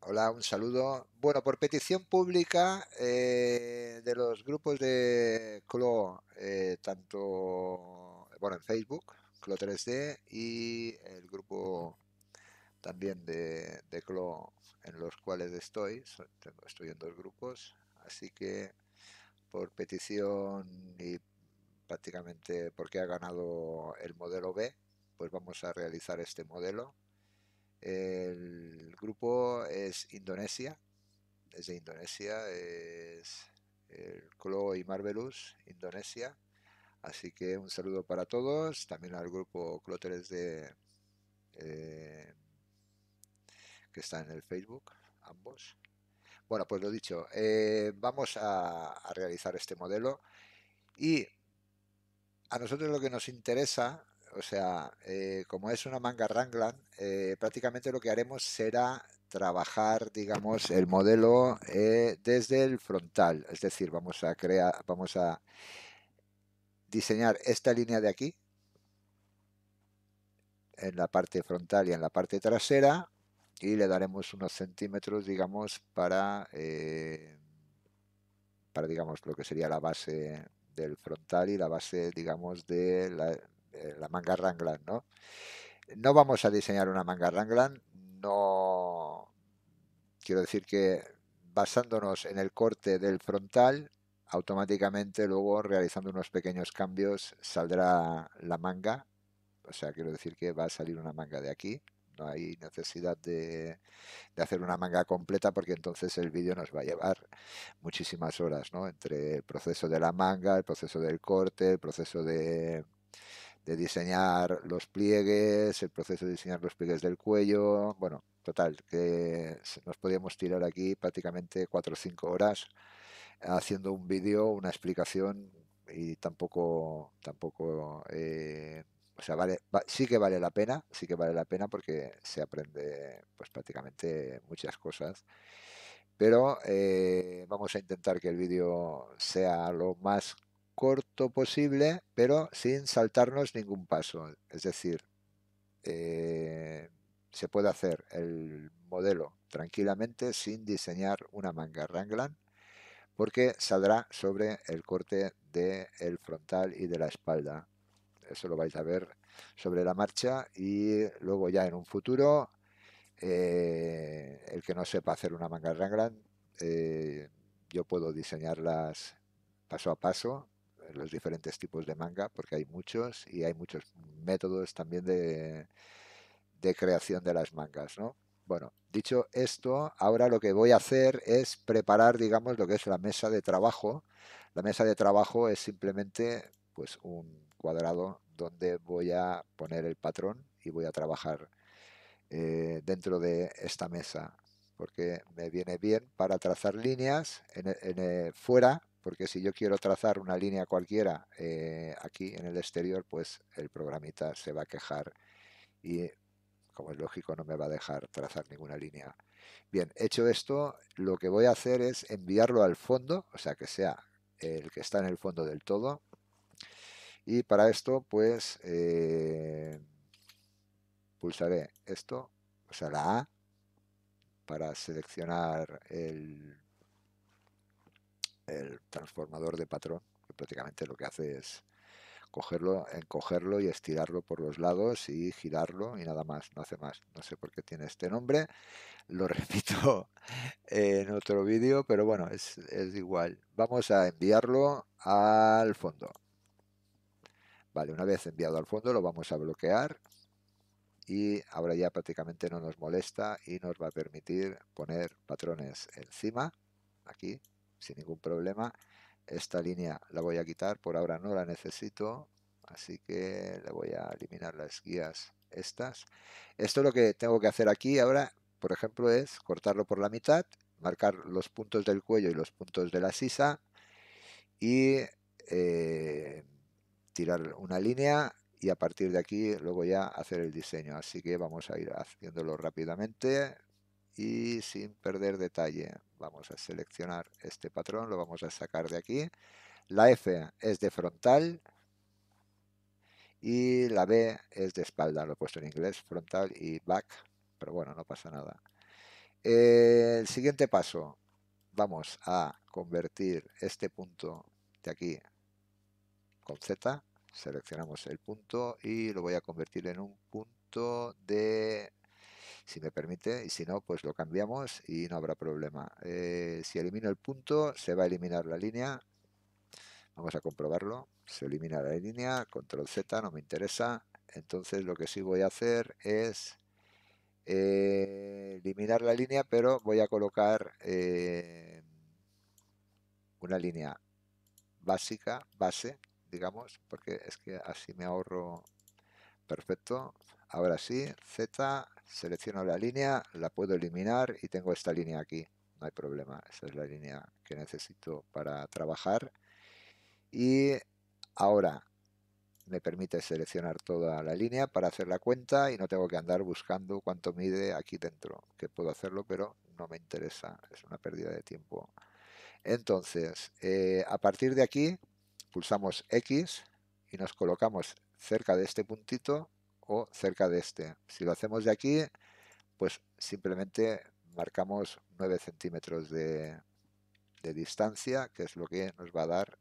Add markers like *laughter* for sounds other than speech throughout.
Hola, un saludo. Bueno, por petición pública eh, de los grupos de CLO, eh, tanto bueno, en Facebook, CLO 3D, y el grupo también de, de CLO en los cuales estoy, estoy en dos grupos, así que por petición y prácticamente porque ha ganado el modelo B, pues vamos a realizar este modelo el grupo es Indonesia, es de Indonesia, es el Clo y Marvelous, Indonesia. Así que un saludo para todos, también al grupo Clo de, eh, que está en el Facebook, ambos. Bueno, pues lo dicho, eh, vamos a realizar este modelo y a nosotros lo que nos interesa o sea, eh, como es una manga Rangland, eh, prácticamente lo que haremos será trabajar, digamos, el modelo eh, desde el frontal. Es decir, vamos a crear, vamos a diseñar esta línea de aquí en la parte frontal y en la parte trasera y le daremos unos centímetros, digamos, para para digamos lo que sería la base del frontal y la base digamos de la, la manga Ranglan, ¿no? No vamos a diseñar una manga Ranglan, no... Quiero decir que basándonos en el corte del frontal, automáticamente luego realizando unos pequeños cambios saldrá la manga. O sea, quiero decir que va a salir una manga de aquí. No hay necesidad de, de hacer una manga completa porque entonces el vídeo nos va a llevar muchísimas horas, ¿no? Entre el proceso de la manga, el proceso del corte, el proceso de, de diseñar los pliegues, el proceso de diseñar los pliegues del cuello, bueno, total, que nos podíamos tirar aquí prácticamente 4 o 5 horas haciendo un vídeo, una explicación y tampoco, tampoco, eh, o sea, vale, sí que vale la pena, sí que vale la pena porque se aprende pues prácticamente muchas cosas. Pero eh, vamos a intentar que el vídeo sea lo más corto posible, pero sin saltarnos ningún paso. Es decir, eh, se puede hacer el modelo tranquilamente sin diseñar una manga Ranglan porque saldrá sobre el corte del el frontal y de la espalda. Eso lo vais a ver sobre la marcha y luego ya en un futuro eh, el que no sepa hacer una manga Ranglan eh, yo puedo diseñarlas paso a paso eh, los diferentes tipos de manga, porque hay muchos y hay muchos métodos también de, creación de las mangas, ¿no? Bueno, dicho esto, ahora lo que voy a hacer es preparar, digamos, lo que es la mesa de trabajo. La mesa de trabajo es simplemente pues un cuadrado donde voy a poner el patrón y voy a trabajar eh, dentro de esta mesa porque me viene bien para trazar líneas en, eh, fuera porque si yo quiero trazar una línea cualquiera eh, aquí en el exterior, pues el programita se va a quejar y, eh, como es lógico, no me va a dejar trazar ninguna línea. Bien, hecho esto, lo que voy a hacer es enviarlo al fondo, o sea, que sea el que está en el fondo del todo. Y para esto, pues, eh, pulsaré esto, o sea, la A, para seleccionar el el transformador de patrón, que prácticamente lo que hace es cogerlo, encogerlo y estirarlo por los lados y girarlo y nada más, no hace más. No sé por qué tiene este nombre, lo *laughs* repito en otro vídeo, pero bueno, es, es igual. Vamos a enviarlo al fondo. Vale, una vez enviado al fondo lo vamos a bloquear y ahora ya prácticamente no nos molesta y nos va a permitir poner patrones encima, aquí, sin ningún problema. Esta línea la voy a quitar, por ahora no la necesito, así que le voy a eliminar las guías estas. Esto lo que tengo que hacer aquí ahora, por ejemplo, es cortarlo por la mitad, marcar los puntos del cuello y los puntos de la sisa y eh, tirar una línea y a partir de aquí luego ya hacer el diseño. Así que vamos a ir haciéndolo rápidamente y sin perder detalle vamos a seleccionar este patrón, lo vamos a sacar de aquí. La F es de frontal y la B es de espalda, lo he puesto en inglés, frontal y back, pero bueno, no pasa nada. El siguiente paso, vamos a convertir este punto de aquí con Z, seleccionamos el punto y lo voy a convertir en un punto de si me permite, y si no, pues lo cambiamos y no habrá problema. Eh, si elimino el punto, se va a eliminar la línea. Vamos a comprobarlo. Se elimina la línea, control Z, no me interesa. Entonces lo que sí voy a hacer es eh, eliminar la línea, pero voy a colocar eh, una línea básica, base, digamos, porque es que así me ahorro perfecto. Ahora sí, Z, selecciono la línea, la puedo eliminar y tengo esta línea aquí. No hay problema, esa es la línea que necesito para trabajar. Y ahora me permite seleccionar toda la línea para hacer la cuenta y no tengo que andar buscando cuánto mide aquí dentro, que puedo hacerlo, pero no me interesa, es una pérdida de tiempo. Entonces, eh, a partir de aquí, pulsamos X y nos colocamos cerca de este puntito o cerca de este. Si lo hacemos de aquí, pues simplemente marcamos 9 centímetros de, distancia, que es lo que nos va a dar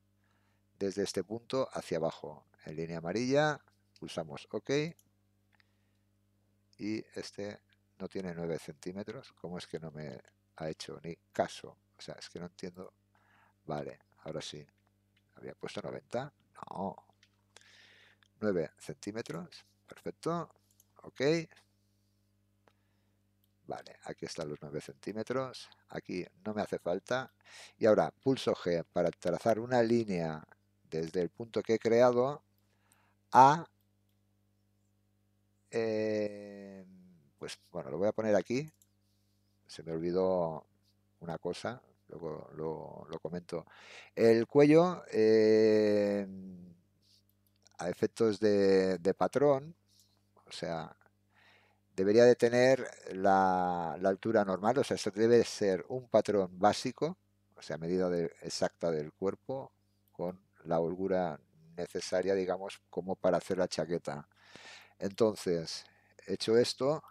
desde este punto hacia abajo. En línea amarilla, pulsamos OK y este no tiene 9 centímetros. ¿Cómo es que no me ha hecho ni caso? O sea, es que no entiendo. Vale, ahora sí. ¿Había puesto 90? No centímetros. Perfecto. Ok. Vale, aquí están los 9 centímetros. Aquí no me hace falta. Y ahora pulso G para trazar una línea desde el punto que he creado a... Eh, pues bueno, lo voy a poner aquí. Se me olvidó una cosa, luego lo, lo comento. El cuello... Eh, a efectos de, patrón, o sea, debería de tener la, altura normal, o sea, esto debe ser un patrón básico, o sea, medida exacta del cuerpo, con la holgura necesaria, digamos, como para hacer la chaqueta. Entonces, hecho esto,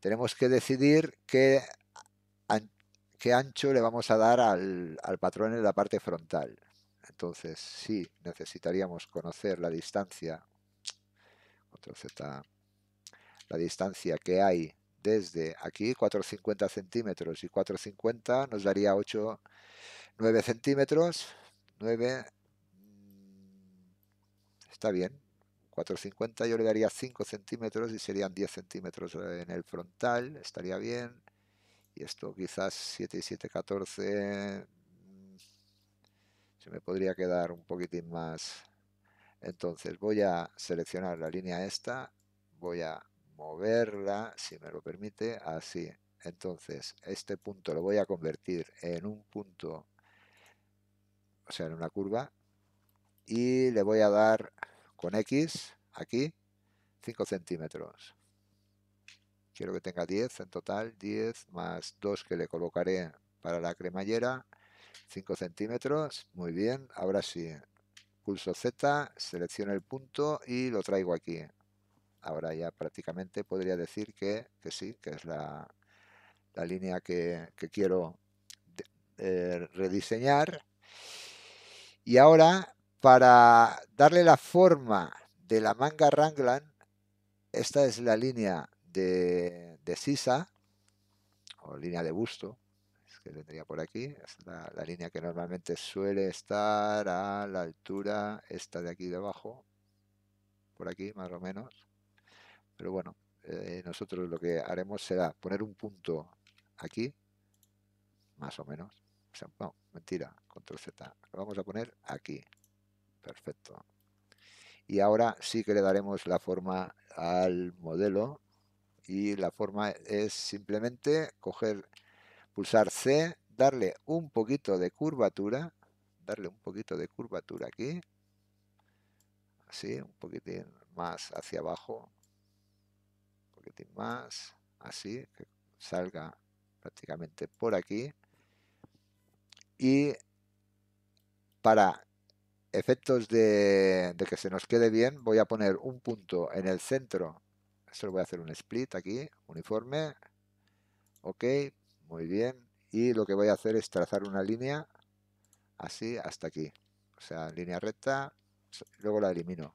tenemos que decidir qué, qué ancho le vamos a dar al patrón en la parte frontal. Entonces, sí, necesitaríamos conocer la distancia, la distancia que hay desde aquí, 450 centímetros y 450 nos daría 8, 9 centímetros, 9, mm, está bien, 450 yo le daría 5 centímetros y serían 10 centímetros en el frontal, estaría bien, y esto quizás 7 y 7, 14, me podría quedar un poquitín más. Entonces voy a seleccionar la línea esta, voy a moverla, si me lo permite, así. Entonces este punto lo voy a convertir en un punto, o sea, en una curva, y le voy a dar con X, aquí, 5 centímetros. Quiero que tenga 10 en total, 10 más 2 que le colocaré para la cremallera, 5 centímetros, muy bien. Ahora sí, pulso Z, selecciono el punto y lo traigo aquí. Ahora ya prácticamente podría decir que, sí, que es la, línea que, quiero eh, rediseñar. Y ahora, para darle la forma de la manga Ranglan, esta es la línea de, de sisa, o línea de busto, que tendría por aquí, es la, línea que normalmente suele estar a la altura esta de aquí debajo, por aquí más o menos. Pero bueno, eh, nosotros lo que haremos será poner un punto aquí, más o menos. no, mentira, control Z. Lo vamos a poner aquí. Perfecto. Y ahora sí que le daremos la forma al modelo. Y la forma es simplemente coger pulsar C, darle un poquito de curvatura, darle un poquito de curvatura aquí, así, un poquitín más hacia abajo, un poquitín más, así, que salga prácticamente por aquí. Y para efectos de, que se nos quede bien, voy a poner un punto en el centro. Esto lo voy a hacer un split aquí, uniforme. Ok, muy bien. Y lo que voy a hacer es trazar una línea así hasta aquí. O sea, línea recta, luego la elimino.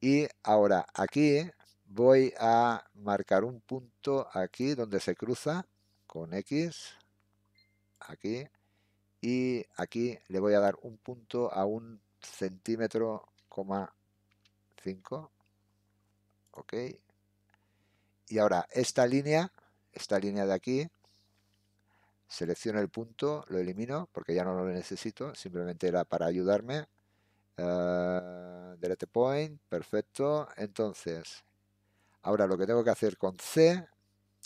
Y ahora aquí voy a marcar un punto aquí donde se cruza con X, aquí, y aquí le voy a dar un punto a un centímetro, coma 5, ok. Y ahora esta línea, esta línea de aquí, selecciono el punto, lo elimino porque ya no lo necesito, simplemente era para ayudarme. Ah, delete point, perfecto. Entonces, ahora lo que tengo que hacer con C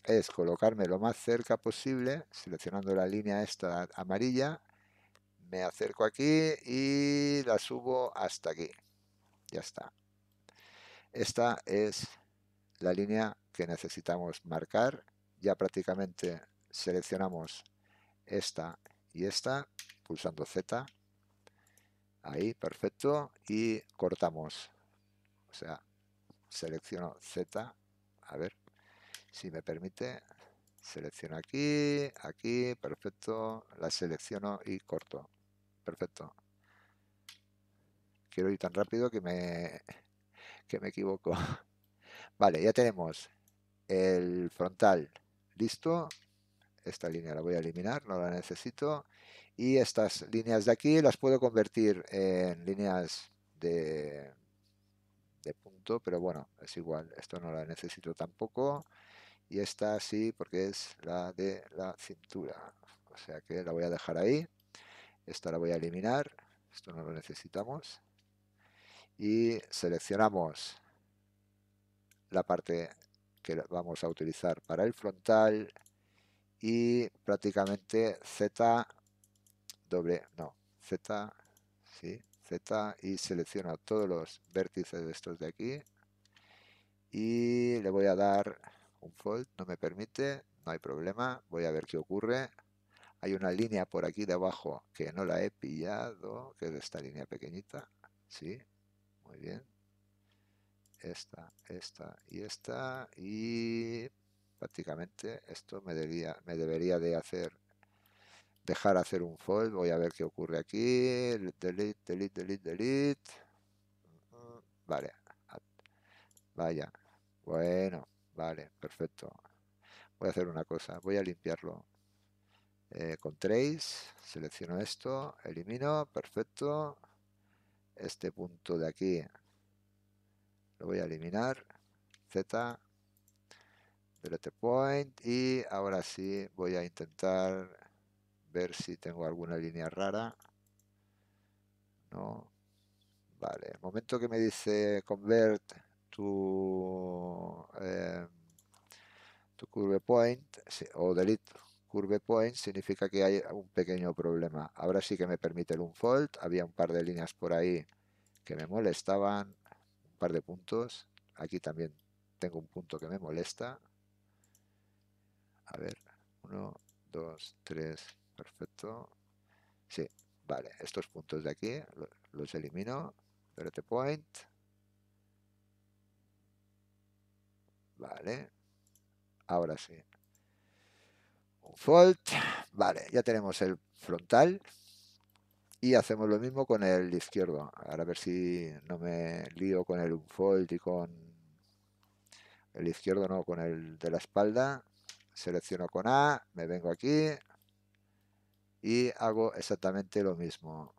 es colocarme lo más cerca posible, seleccionando la línea esta amarilla, me acerco aquí y la subo hasta aquí. Ya está. Esta es la línea que necesitamos marcar. Ya prácticamente seleccionamos esta y esta, pulsando Z. Ahí, perfecto. Y cortamos. O sea, selecciono Z. A ver si me permite. Selecciono aquí, aquí, perfecto. La selecciono y corto. Perfecto. Quiero ir tan rápido que me, que me equivoco. *laughs* Vale, ya tenemos el frontal listo. Esta línea la voy a eliminar, no la necesito. Y estas líneas de aquí las puedo convertir en líneas de, de punto, pero bueno, es igual, esto no la necesito tampoco. Y esta sí, porque es la de la cintura. O sea que la voy a dejar ahí. Esta la voy a eliminar. Esto no lo necesitamos. Y seleccionamos la parte que vamos a utilizar para el frontal y prácticamente Z doble, no, Z, sí, Z y selecciono todos los vértices de estos de aquí y le voy a dar un fold, no me permite, no hay problema, voy a ver qué ocurre. Hay una línea por aquí debajo que no la he pillado, que es esta línea pequeñita, sí, muy bien. Esta, esta y esta y prácticamente. Esto me, debía, me debería de hacer dejar hacer un fold. Voy a ver qué ocurre aquí. Delete, delete, delete, delete. Mm, vale. Vaya. Bueno, vale, perfecto. Voy a hacer una cosa. Voy a limpiarlo eh, con trace. Selecciono esto. Elimino. Perfecto. Este punto de aquí lo voy a eliminar. Z delete point y ahora sí voy a intentar ver si tengo alguna línea rara. No. Vale, el momento que me dice convert to, eh, to curve point o delete curve point significa que hay un pequeño problema. Ahora sí que me permite el unfold. Había un par de líneas por ahí que me molestaban, un par de puntos. Aquí también tengo un punto que me molesta. A ver, 1, 2, 3, perfecto. Sí, vale, estos puntos de aquí los elimino. Verte point. Vale, ahora sí. Un fold. Vale, ya tenemos el frontal. Y hacemos lo mismo con el izquierdo. Ahora a ver si no me lío con el unfold y con el izquierdo, no, con el de la espalda selecciono con A, me vengo aquí y hago exactamente lo mismo.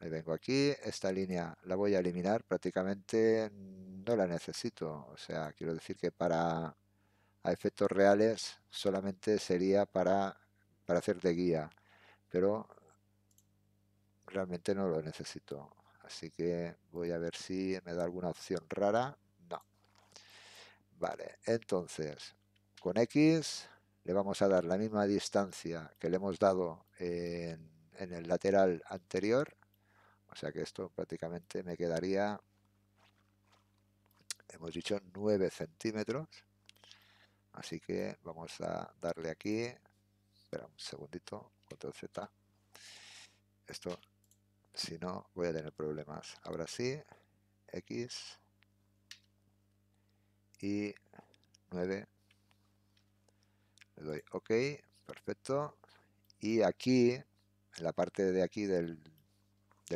Me vengo aquí, esta línea la voy a eliminar, prácticamente no la necesito. O sea, quiero decir que para a efectos reales solamente sería para, para hacer de guía, pero realmente no lo necesito. Así que voy a ver si me da alguna opción rara. No. Vale, entonces con X, le vamos a dar la misma distancia que le hemos dado en, el lateral anterior, o sea que esto prácticamente me quedaría, hemos dicho 9 centímetros, así que vamos a darle aquí, espera un segundito, control Z, esto si no voy a tener problemas, ahora sí, X y 9 le doy OK, perfecto. Y aquí, en la parte de aquí del,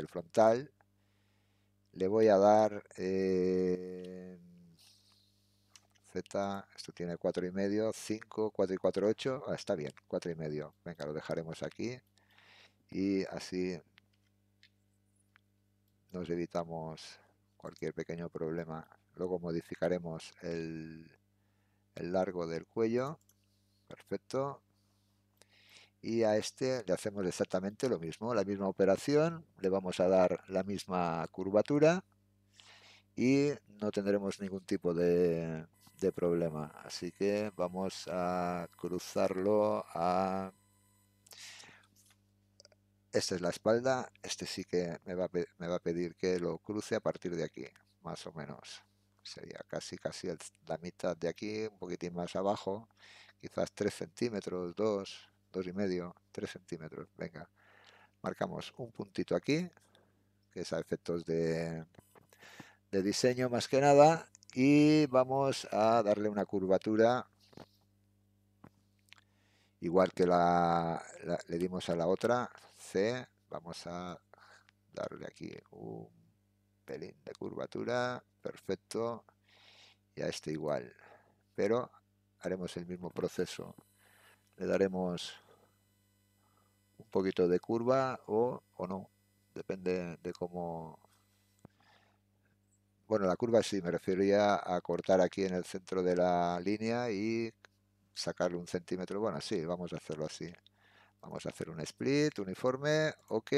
frontal, le voy a dar eh, Z, esto tiene 4,5, y medio, 5, 4 y 4, 8, ah, está bien, 4,5, y medio. Venga, lo dejaremos aquí y así nos evitamos cualquier pequeño problema. Luego modificaremos el, el largo del cuello. Perfecto. Y a este le hacemos exactamente lo mismo, la misma operación, le vamos a dar la misma curvatura y no tendremos ningún tipo de, problema. Así que vamos a cruzarlo a... Esta es la espalda, este sí que me va, a pedir que lo cruce a partir de aquí, más o menos sería casi casi la mitad de aquí, un poquitín más abajo quizás 3 centímetros, 2, 2 y medio, 3 centímetros, venga. Marcamos un puntito aquí, que es a efectos de, diseño más que nada, y vamos a darle una curvatura igual que la, le dimos a la otra C vamos a darle aquí un pelín de curvatura perfecto y a este igual pero haremos el mismo proceso. Le daremos un poquito de curva o, no, depende de cómo... Bueno, la curva sí, me refería a cortar aquí en el centro de la línea y sacarle un centímetro. Bueno, sí, vamos a hacerlo así. Vamos a hacer un split uniforme, ok,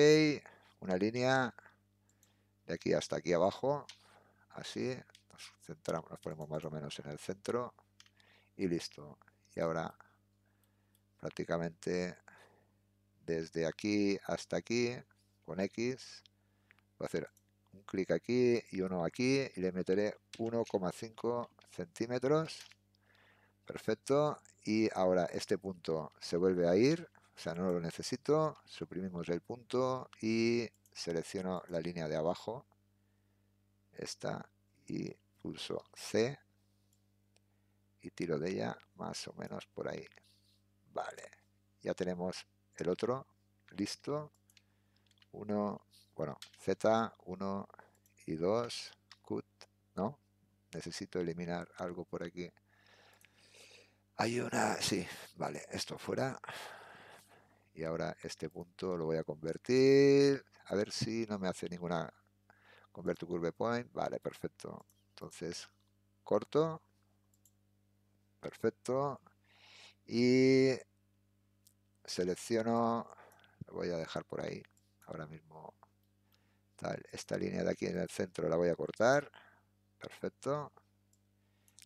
una línea de aquí hasta aquí abajo, así. Nos, centramos, nos ponemos más o menos en el centro y listo. Y ahora prácticamente desde aquí hasta aquí con X voy a hacer un clic aquí y uno aquí y le meteré 1,5 centímetros perfecto y ahora este punto se vuelve a ir o sea no lo necesito suprimimos el punto y selecciono la línea de abajo esta y pulso C y tiro de ella más o menos por ahí. Vale, ya tenemos el otro listo. Uno. bueno, Z, 1 y 2, cut, ¿no? Necesito eliminar algo por aquí. Hay una, sí, vale, esto fuera. Y ahora este punto lo voy a convertir. A ver si no me hace ninguna convert curve point. Vale, perfecto. Entonces, corto, perfecto. Y selecciono, lo voy a dejar por ahí, ahora mismo esta línea de aquí en el centro la voy a cortar, perfecto.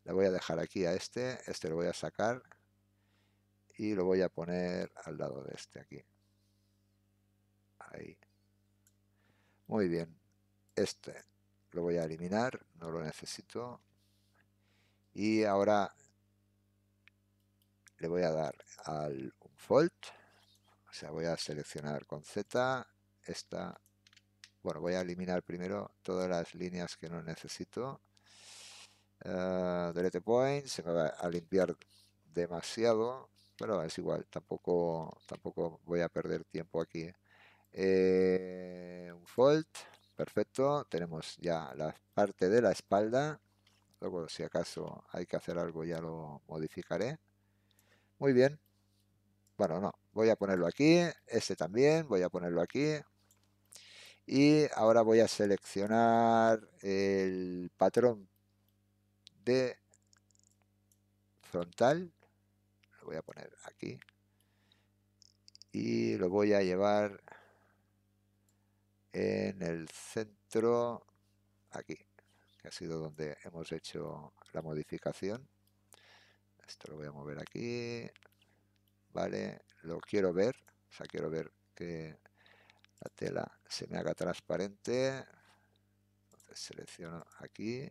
La voy a dejar aquí a este, este lo voy a sacar y lo voy a poner al lado de este aquí. Ahí. Muy bien. Este lo voy a eliminar, no lo necesito. Y ahora le voy a dar al unfold, o sea, voy a seleccionar con Z esta, bueno, voy a eliminar primero todas las líneas que no necesito, eh, delete point, se me va a limpiar demasiado, pero es igual, tampoco, tampoco voy a perder tiempo aquí. un eh, unfold, perfecto, tenemos ya la parte de la espalda, luego si acaso hay que hacer algo ya lo modificaré muy bien. Bueno, no. Voy a ponerlo aquí. Este también. Voy a ponerlo aquí. Y ahora voy a seleccionar el patrón de frontal. Lo voy a poner aquí. Y lo voy a llevar en el centro aquí, que ha sido donde hemos hecho la modificación. Esto lo voy a mover aquí. Vale, lo quiero ver. O sea, quiero ver que la tela se me haga transparente. Entonces selecciono aquí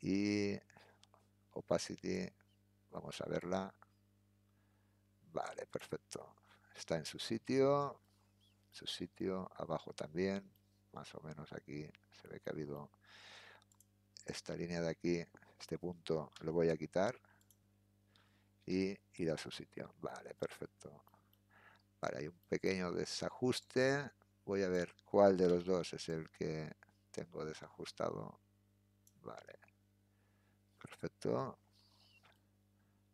y opacity. Vamos a verla. Vale, perfecto. Está en su sitio. Su sitio abajo también. Más o menos aquí se ve que ha habido esta línea de aquí. Este punto lo voy a quitar y ir a su sitio. Vale, perfecto. Vale, hay un pequeño desajuste. Voy a ver cuál de los dos es el que tengo desajustado. Vale. Perfecto.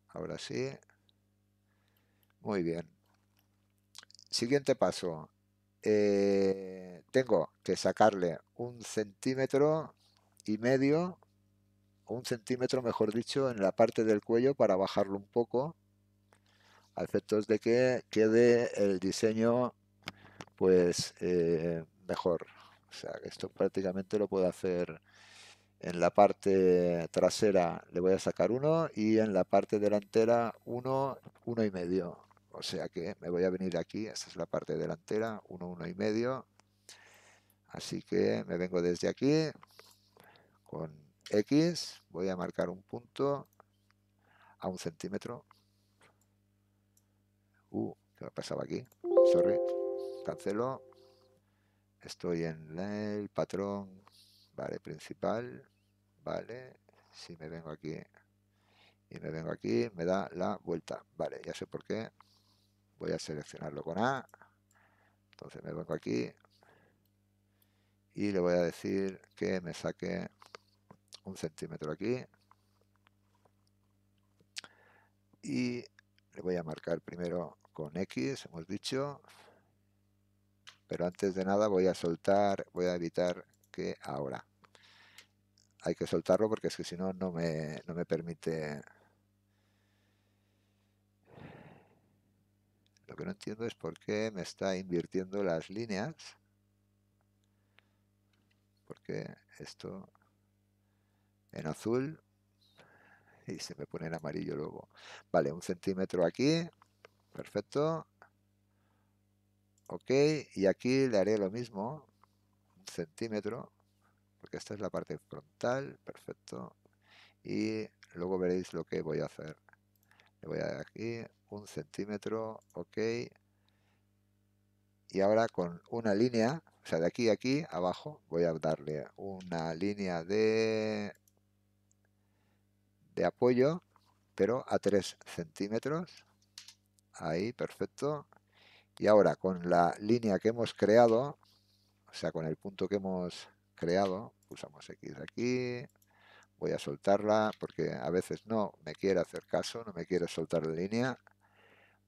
Ahora sí. Muy bien. Siguiente paso. Eh, tengo que sacarle un centímetro y medio un centímetro, mejor dicho, en la parte del cuello para bajarlo un poco, a efectos de que quede el diseño pues eh, mejor. O sea, esto prácticamente lo puedo hacer en la parte trasera le voy a sacar uno y en la parte delantera uno, uno y medio. O sea que me voy a venir aquí, esta es la parte delantera, uno, uno y medio. Así que me vengo desde aquí con X, voy a marcar un punto a un centímetro. Uh, ¿qué pasaba aquí? Sorry, cancelo. Estoy en el patrón, vale, principal, vale. Si me vengo aquí y me vengo aquí, me da la vuelta. Vale, ya sé por qué. Voy a seleccionarlo con A. Entonces me vengo aquí y le voy a decir que me saque un centímetro aquí. Y le voy a marcar primero con X, hemos dicho. Pero antes de nada voy a soltar, voy a evitar que ahora. Hay que soltarlo porque es que si no, no me, no me permite... Lo que no entiendo es por qué me está invirtiendo las líneas. Porque esto en azul y se me pone en amarillo luego. Vale, un centímetro aquí, perfecto. Ok, y aquí le haré lo mismo, un centímetro, porque esta es la parte frontal, perfecto. Y luego veréis lo que voy a hacer. Le voy a dar aquí un centímetro, ok. Y ahora con una línea, o sea, de aquí a aquí, abajo, voy a darle una línea de de apoyo, pero a 3 centímetros. Ahí, perfecto. Y ahora con la línea que hemos creado, o sea, con el punto que hemos creado, usamos X aquí, voy a soltarla porque a veces no me quiere hacer caso, no me quiere soltar la línea.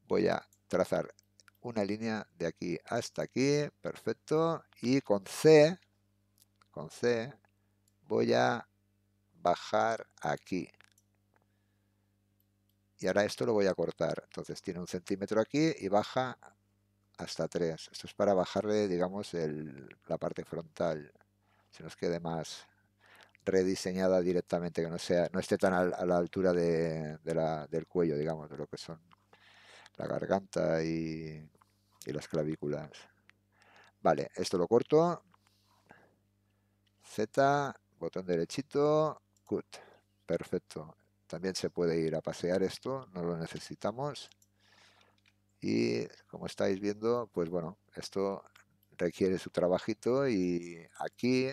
Voy a trazar una línea de aquí hasta aquí, perfecto, y con C, con C, voy a bajar aquí, y ahora esto lo voy a cortar. Entonces tiene un centímetro aquí y baja hasta 3. Esto es para bajarle, digamos, el, la parte frontal. Se nos quede más rediseñada directamente, que no sea, no esté tan a, la altura la, del cuello, digamos, de lo que son la garganta y, y las clavículas. Vale, esto lo corto. Z, botón derechito, cut. Perfecto. También se puede ir a pasear esto, no lo necesitamos. Y como estáis viendo, pues bueno, esto requiere su trabajito y aquí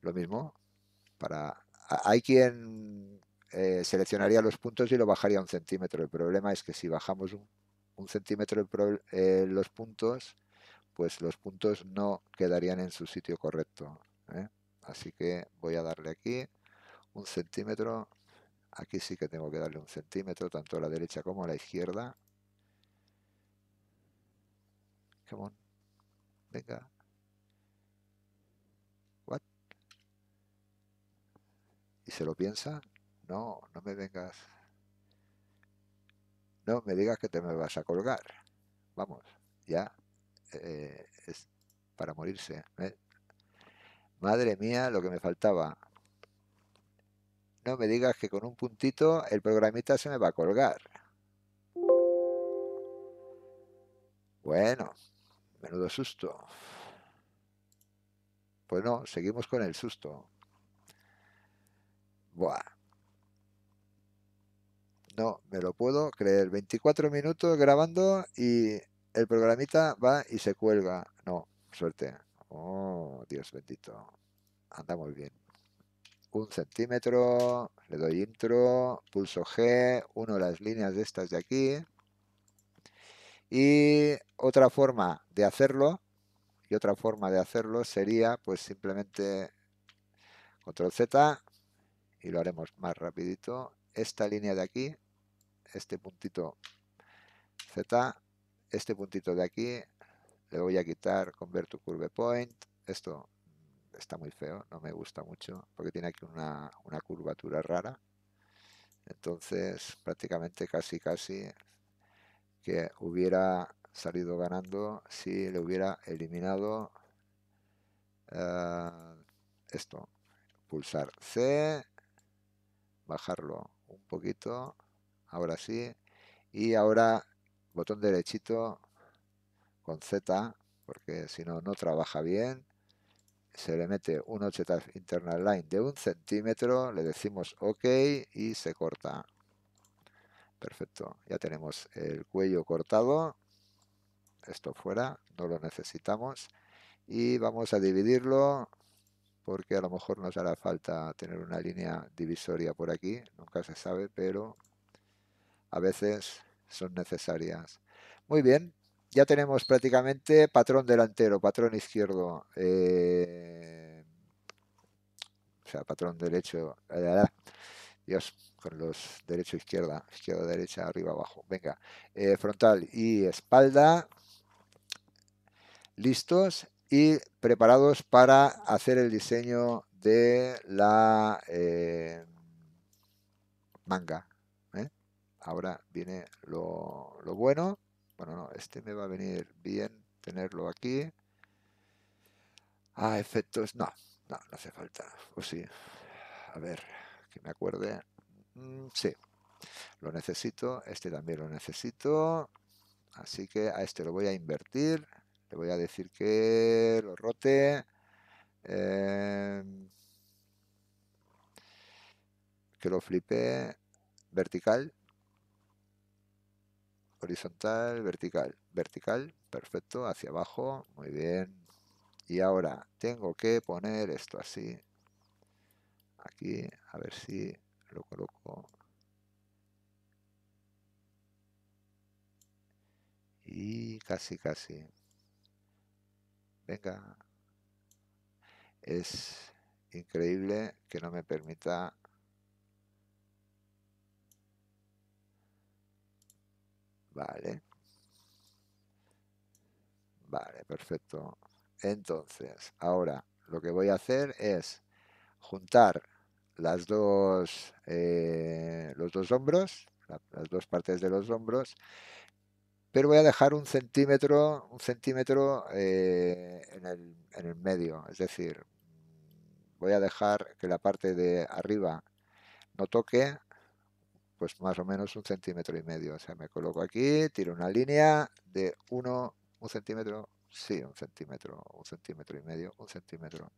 lo mismo. Para, hay quien eh, seleccionaría los puntos y lo bajaría un centímetro. El problema es que si bajamos un, centímetro eh, los puntos, pues los puntos no quedarían en su sitio correcto. ¿eh? Así que voy a darle aquí un centímetro Aquí sí que tengo que darle un centímetro, tanto a la derecha como a la izquierda. Come on. Venga. What? ¿Y se lo piensa? No, no me vengas. No me digas que te me vas a colgar. Vamos, ya. Eh, es para morirse. ¿eh? Madre mía, lo que me faltaba. No me digas que con un puntito el programita se me va a colgar. Bueno, menudo susto. Pues no, seguimos con el susto. Buah. No, me lo puedo creer. 24 minutos grabando y el programita va y se cuelga. No, suerte. Oh, Dios bendito. Andamos bien un centímetro, le doy intro, pulso G, uno las líneas de estas de aquí. Y otra forma de hacerlo, y otra forma de hacerlo sería pues simplemente control Z, y lo haremos más rapidito, esta línea de aquí, este puntito Z, este puntito de aquí, le voy a quitar Convert to Curve Point, esto está muy feo, no me gusta mucho, porque tiene aquí una, curvatura rara. Entonces, prácticamente casi casi que hubiera salido ganando si le hubiera eliminado eh, esto. Pulsar C, bajarlo un poquito, ahora sí. Y ahora botón derechito con Z, porque si no, no trabaja bien se le mete un offset internal line de un centímetro, le decimos OK y se corta. Perfecto, ya tenemos el cuello cortado, esto fuera, no lo necesitamos. Y vamos a dividirlo porque a lo mejor nos hará falta tener una línea divisoria por aquí, nunca se sabe, pero a veces son necesarias. Muy bien, ya tenemos prácticamente patrón delantero, patrón izquierdo, eh, o sea, patrón derecho, eh, Dios, con los derecho, izquierda, izquierda, derecha, arriba, abajo, venga, eh, frontal y espalda, listos y preparados para hacer el diseño de la manga. Ahora viene lo, lo bueno bueno, no, este me va a venir bien tenerlo aquí. Ah, efectos, no, no, no hace falta. O pues sí, a ver, que me acuerde. Mm, sí, lo necesito, este también lo necesito. Así que a este lo voy a invertir. Le voy a decir que lo rote. Em, que lo flipe vertical horizontal, vertical, vertical, perfecto, hacia abajo, muy bien. Y ahora tengo que poner esto así, aquí, a ver si lo coloco. Y casi, casi. Venga. Es increíble que no me permita Vale. Vale, perfecto. Entonces, ahora lo que voy a hacer es juntar las dos, eh, los dos hombros, las dos partes de los hombros, pero voy a dejar un centímetro, un centímetro eh, en, el, en el medio, es decir, voy a dejar que la parte de arriba no toque pues, más o menos un centímetro y medio. O sea, me coloco aquí, tiro una línea de uno, un centímetro, sí, un centímetro, un centímetro y medio, un centímetro.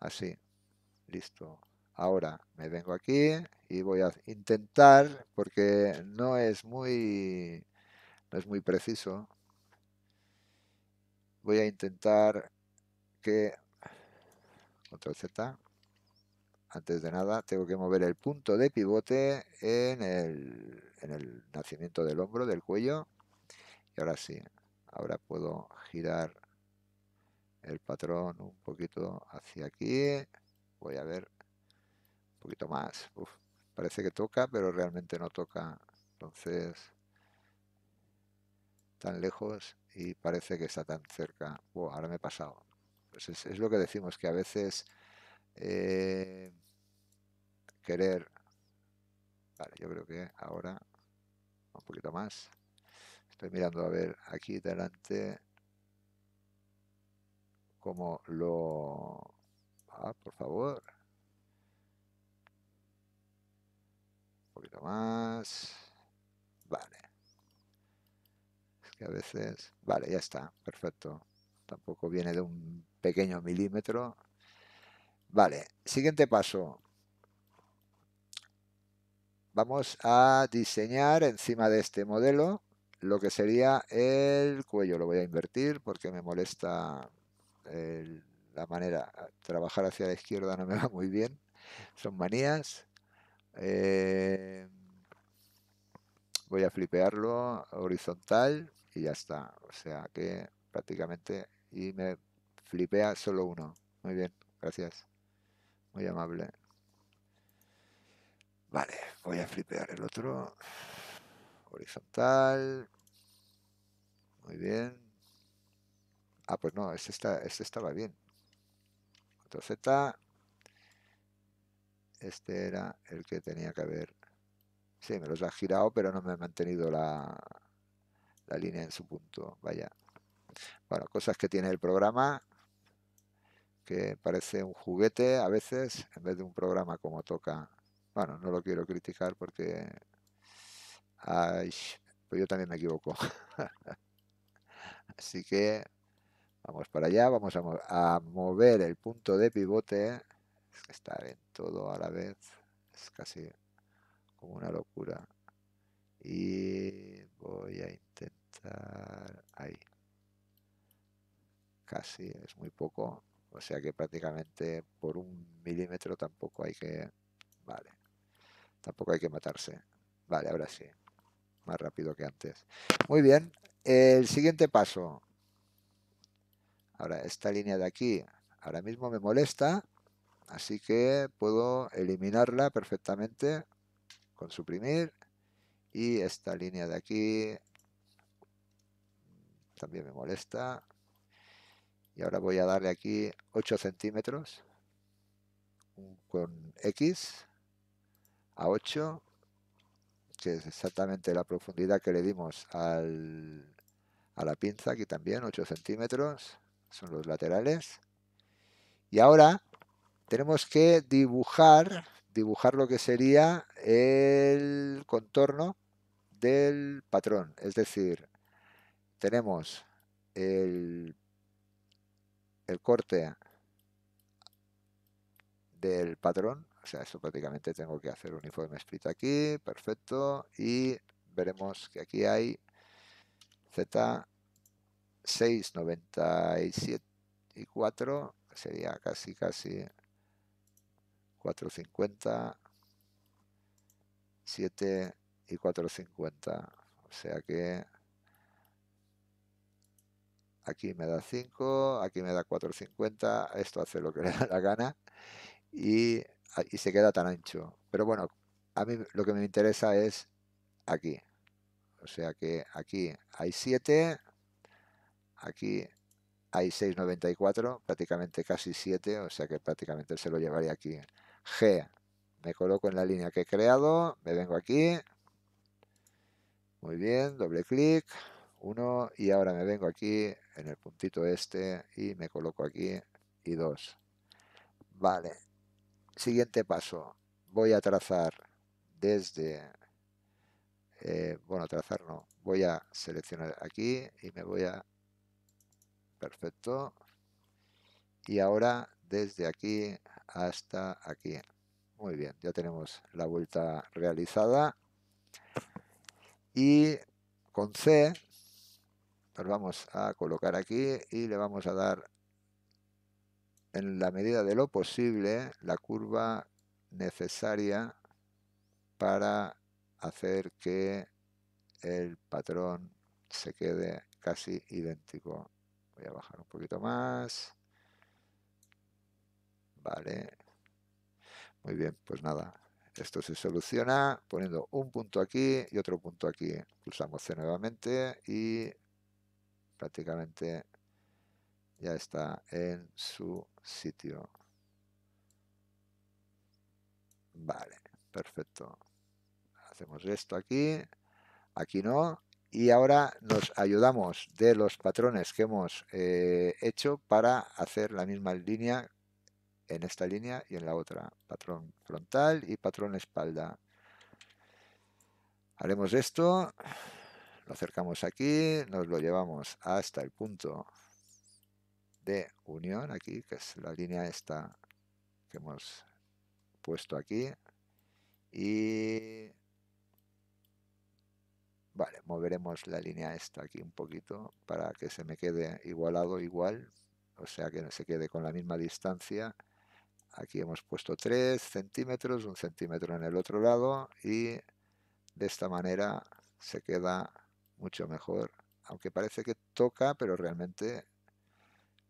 Así, listo. Ahora me vengo aquí y voy a intentar, porque no es muy, no es muy preciso, voy a intentar que, control Z, antes de nada, tengo que mover el punto de pivote en el, en el nacimiento del hombro, del cuello. Y ahora sí, ahora puedo girar el patrón un poquito hacia aquí. Voy a ver un poquito más. parece que toca, pero realmente no toca. Entonces, tan lejos y parece que está tan cerca. ahora me he pasado. Pues es, lo que decimos, que a veces eh, querer... Vale, yo creo que ahora un poquito más. Estoy mirando a ver aquí delante como lo... Ah, por favor. Un poquito más. Vale. Es que a veces... Vale, ya está. Perfecto. Tampoco viene de un pequeño milímetro. Vale. Siguiente paso vamos a diseñar encima de este modelo lo que sería el cuello. Lo voy a invertir porque me molesta eh, la manera. Trabajar hacia la izquierda no me va muy bien. Son manías. Eh, voy a flipearlo horizontal y ya está. O sea que prácticamente... Y me flipea solo uno. Muy bien, gracias. Muy amable. Vale, voy a flipear el otro. Horizontal. Muy bien. Ah, pues no, este, está, estaba bien. Otro Z. Este era el que tenía que haber. Sí, me los ha girado, pero no me ha mantenido la, la línea en su punto. Vaya. Bueno, cosas que tiene el programa, que parece un juguete a veces, en vez de un programa como toca bueno, no lo quiero criticar porque pues yo también me equivoco. *laughs* Así que vamos para allá, vamos a, a mover el punto de pivote. Es que estar en todo a la vez es casi como una locura. Y voy a intentar ahí. Casi, es muy poco. O sea que prácticamente por un milímetro tampoco hay que... Vale. Tampoco hay que matarse. Vale, ahora sí. Más rápido que antes. Muy bien. El siguiente paso. Ahora, esta línea de aquí ahora mismo me molesta, así que puedo eliminarla perfectamente con suprimir. Y esta línea de aquí también me molesta. Y ahora voy a darle aquí 8 centímetros con X a 8, que es exactamente la profundidad que le dimos al, a la pinza, aquí también 8 centímetros, son los laterales. Y ahora tenemos que dibujar, dibujar lo que sería el contorno del patrón, es decir, tenemos el, el corte del patrón sea, eso prácticamente tengo que hacer un split aquí, perfecto, y veremos que aquí hay z y 4. sería casi, casi 450, 7 y 450, o sea que aquí me da 5, aquí me da 450, esto hace lo que *laughs* le da la gana y y se queda tan ancho. Pero bueno, a mí lo que me interesa es aquí. O sea que aquí hay 7, aquí hay 6,94, prácticamente casi 7, o sea que prácticamente se lo llevaría aquí. G, me coloco en la línea que he creado, me vengo aquí, muy bien, doble clic, 1, y ahora me vengo aquí en el puntito este y me coloco aquí y 2. Vale, siguiente paso, voy a trazar desde, eh, bueno, trazar no, voy a seleccionar aquí y me voy a, perfecto, y ahora desde aquí hasta aquí. Muy bien, ya tenemos la vuelta realizada. Y con C nos vamos a colocar aquí y le vamos a dar en la medida de lo posible la curva necesaria para hacer que el patrón se quede casi idéntico. Voy a bajar un poquito más. Vale. Muy bien, pues nada. Esto se soluciona poniendo un punto aquí y otro punto aquí. Pulsamos C nuevamente y prácticamente ya está en su sitio. Vale, perfecto. Hacemos esto aquí, aquí no. Y ahora nos ayudamos de los patrones que hemos eh, hecho para hacer la misma línea en esta línea y en la otra. Patrón frontal y patrón espalda. Haremos esto, lo acercamos aquí, nos lo llevamos hasta el punto de unión aquí, que es la línea esta que hemos puesto aquí. Y vale, moveremos la línea esta aquí un poquito para que se me quede igualado igual, o sea que no se quede con la misma distancia. Aquí hemos puesto 3 centímetros, un centímetro en el otro lado y de esta manera se queda mucho mejor, aunque parece que toca, pero realmente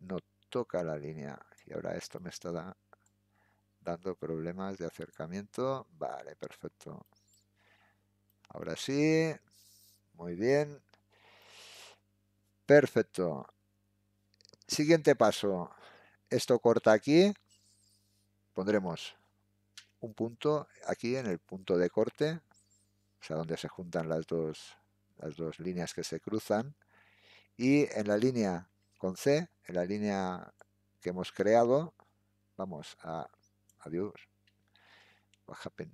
no toca la línea. Y ahora esto me está dando problemas de acercamiento. Vale, perfecto. Ahora sí. Muy bien. Perfecto. Siguiente paso. Esto corta aquí. Pondremos un punto aquí en el punto de corte, o sea, donde se juntan las dos, las dos líneas que se cruzan. Y en la línea con C la línea que hemos creado, vamos a adiós. baja pen,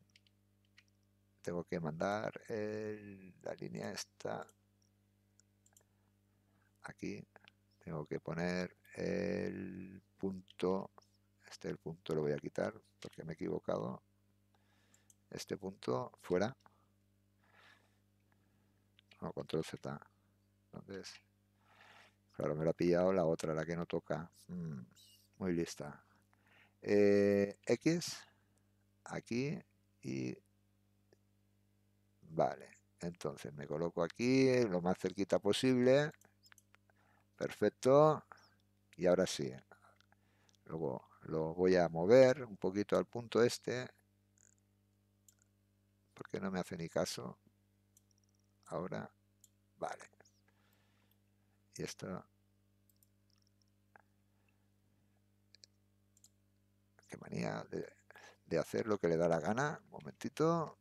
Tengo que mandar la línea esta aquí. Tengo que poner el punto. Este el punto lo voy a quitar porque me he equivocado. Este punto fuera. control Z. entonces Claro, me lo ha pillado la otra, la que no toca. Mm, muy lista. X, eh, aquí y... Vale, entonces me coloco aquí lo más cerquita posible. Perfecto. Y ahora sí. Luego lo voy a mover un poquito al punto este. Porque no me hace ni caso. Ahora, vale y esta qué manía de, hacer lo que le da la gana un momentito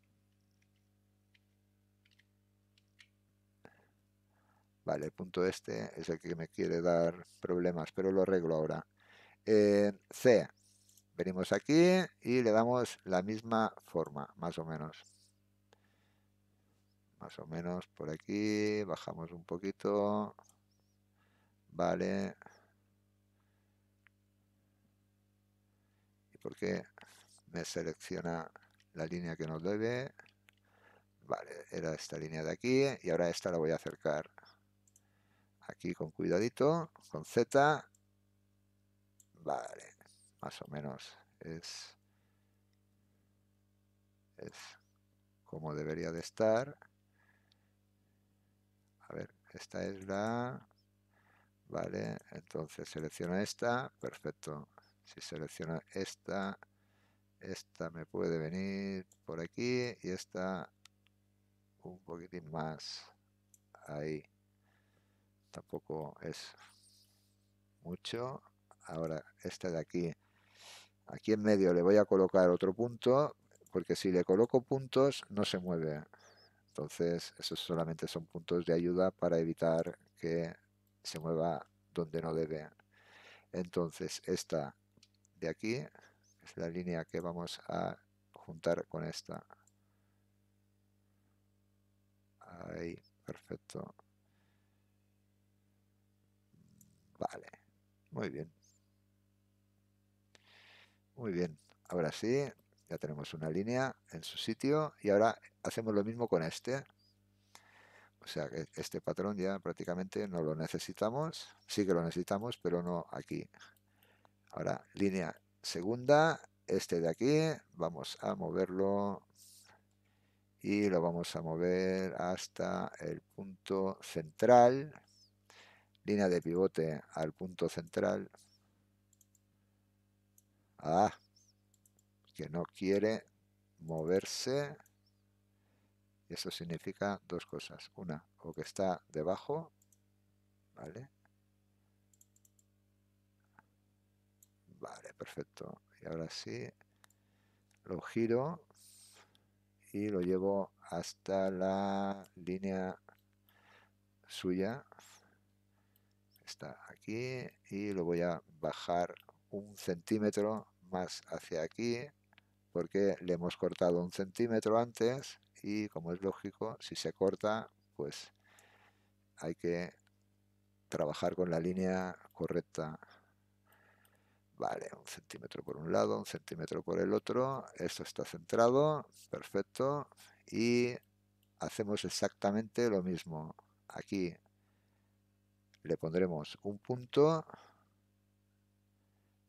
vale el punto este es el que me quiere dar problemas pero lo arreglo ahora eh, c venimos aquí y le damos la misma forma más o menos más o menos por aquí bajamos un poquito Vale. ¿Y por qué me selecciona la línea que nos debe? Vale, era esta línea de aquí y ahora esta la voy a acercar aquí con cuidadito, con Z. Vale, más o menos es, es como debería de estar. A ver, esta es la Vale, entonces selecciono esta, perfecto. Si selecciono esta, esta me puede venir por aquí y esta un poquitín más ahí. Tampoco es mucho. Ahora esta de aquí, aquí en medio le voy a colocar otro punto porque si le coloco puntos no se mueve. Entonces, esos solamente son puntos de ayuda para evitar que se mueva donde no debe. Entonces esta de aquí es la línea que vamos a juntar con esta. Ahí, perfecto. Vale, muy bien. Muy bien, ahora sí, ya tenemos una línea en su sitio y ahora hacemos lo mismo con este. O sea, que este patrón ya prácticamente no lo necesitamos. Sí que lo necesitamos, pero no aquí. Ahora, línea segunda, este de aquí, vamos a moverlo y lo vamos a mover hasta el punto central. Línea de pivote al punto central. Ah, que no quiere moverse. Eso significa dos cosas. Una, o que está debajo, ¿vale? Vale, perfecto. Y ahora sí, lo giro y lo llevo hasta la línea suya. Está aquí y lo voy a bajar un centímetro más hacia aquí porque le hemos cortado un centímetro antes y como es lógico, si se corta, pues hay que trabajar con la línea correcta. Vale, un centímetro por un lado, un centímetro por el otro. Esto está centrado, perfecto. Y hacemos exactamente lo mismo. Aquí le pondremos un punto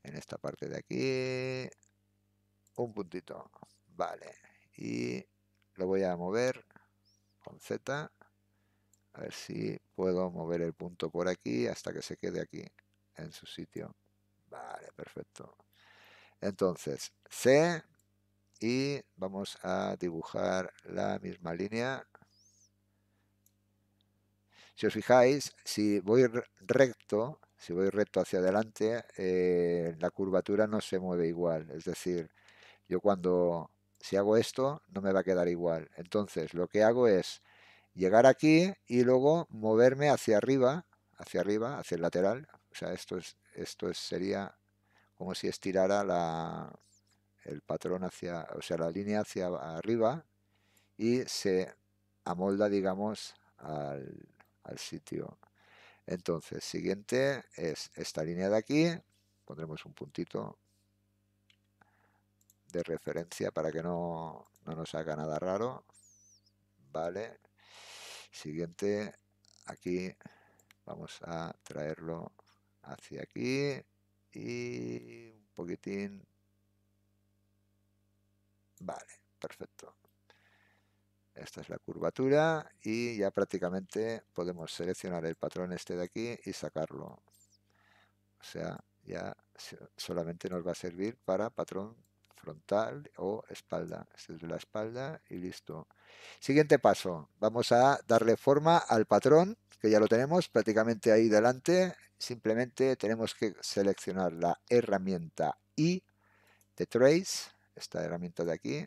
en esta parte de aquí, un puntito. Vale, y lo voy a mover con Z. A ver si puedo mover el punto por aquí hasta que se quede aquí en su sitio. Vale, perfecto. Entonces, C y vamos a dibujar la misma línea. Si os fijáis, si voy recto, si voy recto hacia adelante, eh, la curvatura no se mueve igual. Es decir, yo cuando si hago esto no me va a quedar igual. Entonces lo que hago es llegar aquí y luego moverme hacia arriba, hacia arriba, hacia el lateral. O sea, esto, es, esto sería como si estirara el patrón hacia, o sea, la línea hacia arriba y se amolda, digamos, al, al sitio. Entonces, siguiente es esta línea de aquí, pondremos un puntito referencia para que no, no nos haga nada raro. Vale. Siguiente. Aquí vamos a traerlo hacia aquí y un poquitín. Vale, perfecto. Esta es la curvatura y ya prácticamente podemos seleccionar el patrón este de aquí y sacarlo. O sea, ya solamente nos va a servir para patrón frontal o espalda. Este es de la espalda y listo. Siguiente paso. Vamos a darle forma al patrón, que ya lo tenemos prácticamente ahí delante. Simplemente tenemos que seleccionar la herramienta I de Trace, esta herramienta de aquí.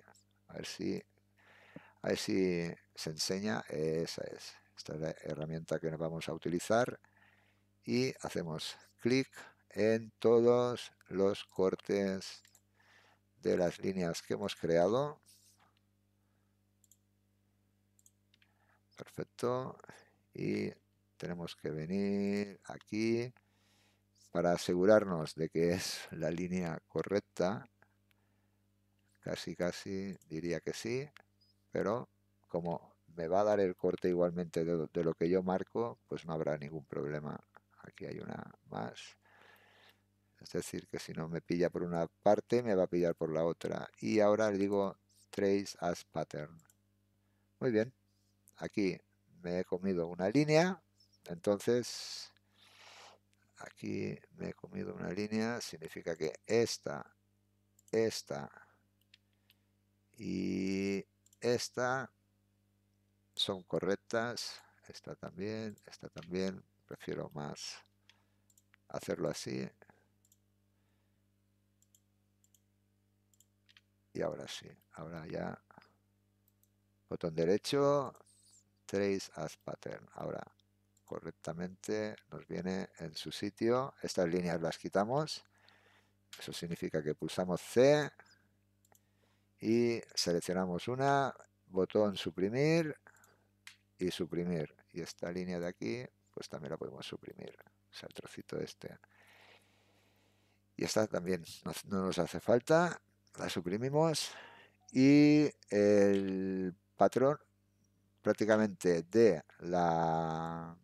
A ver si, se enseña. Esa es. Esta es la herramienta que nos vamos a utilizar. Y hacemos clic en todos los cortes de las líneas que hemos creado. Perfecto. Y tenemos que venir aquí para asegurarnos de que es la línea correcta. Casi, casi diría que sí, pero como me va a dar el corte igualmente de, lo que yo marco, pues no habrá ningún problema. Aquí hay una más. Es decir, que si no me pilla por una parte, me va a pillar por la otra. Y ahora le digo trace as pattern. Muy bien. Aquí me he comido una línea. Entonces, aquí me he comido una línea. Significa que esta, esta y esta son correctas. Esta también, esta también. Prefiero más hacerlo así Y ahora sí, ahora ya botón derecho, trace as pattern. Ahora correctamente nos viene en su sitio. Estas líneas las quitamos. Eso significa que pulsamos C y seleccionamos una, botón suprimir y suprimir. Y esta línea de aquí, pues también la podemos suprimir. O sea, el trocito este. Y esta también no, no nos hace falta la suprimimos y el patrón prácticamente de la,